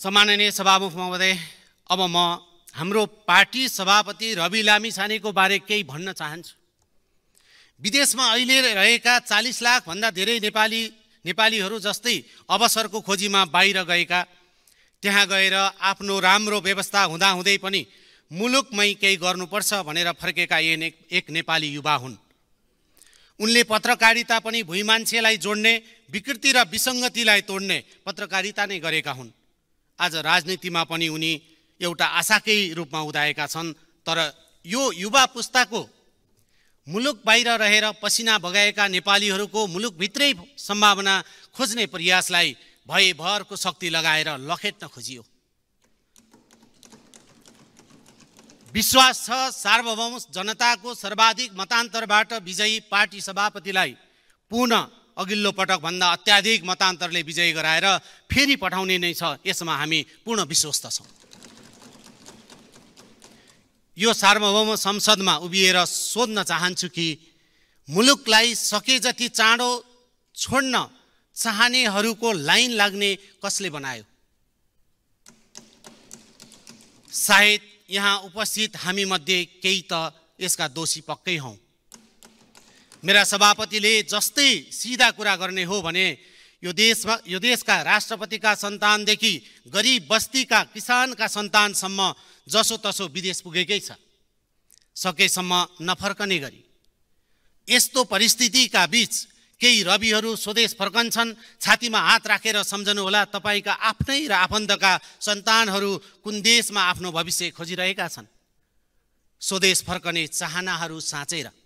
सम्माननीय सभामुख महोदय अब म हाम्रो पार्टी सभापति रवि लामिछानेको बारे केही भन्न चाहन्छु विदेशमा अहिले रहेका चालिस लाखभन्दा धेरै नेपाली नेपालीहरू जस्तै अवसरको खोजीमा बाहिर गएका त्यहाँ गएर आफ्नो राम्रो व्यवस्था हुँदाहुँदै पनि मुलुकमै केही गर्नुपर्छ भनेर फर्केका ने एक नेपाली युवा हुन् उनले पत्रकारिता पनि भुइँ मान्छेलाई जोड्ने विकृति र विसङ्गतिलाई तोड्ने पत्रकारिता नै गरेका हुन् आज राजनीतिमा पनि उनी एउटा आशाकै रूपमा उदाएका छन् तर यो युवा पुस्ताको मुलुक बाहिर रहेर पसिना बगाएका नेपालीहरूको मुलुकभित्रै सम्भावना खोज्ने प्रयासलाई भयभरको शक्ति लगाएर लखेट्न खोजियो विश्वास छ सार्वभौम जनताको सर्वाधिक मतान्तरबाट विजयी पार्टी सभापतिलाई पुनः अघिल्लो पटकभन्दा अत्याधिक मतान्तरले विजय गराएर फेरि पठाउने नै छ यसमा हामी पूर्ण विश्वस्त छौँ यो सार्वभौम संसदमा उभिएर सोध्न चाहन्छु कि मुलुकलाई सके जति चाँडो छोड्न चाहनेहरूको लाइन लाग्ने कसले बनायो सायद यहाँ उपस्थित हामीमध्ये केही त यसका दोषी पक्कै हौँ मेरा सभापतिले जस्तै सिधा कुरा गर्ने हो भने यो देशमा यो देशका राष्ट्रपतिका सन्तानदेखि गरिब बस्तीका किसानका सन्तानसम्म जसोतसो विदेश पुगेकै छ सकेसम्म नफर्कने गरी यस्तो परिस्थितिका बीच केही रविहरू स्वदेश फर्कन्छन् छातीमा हात राखेर रा सम्झनुहोला तपाईँका आफ्नै र आफन्तका सन्तानहरू कुन देशमा आफ्नो भविष्य खोजिरहेका छन् स्वदेश फर्कने चाहनाहरू साँचेर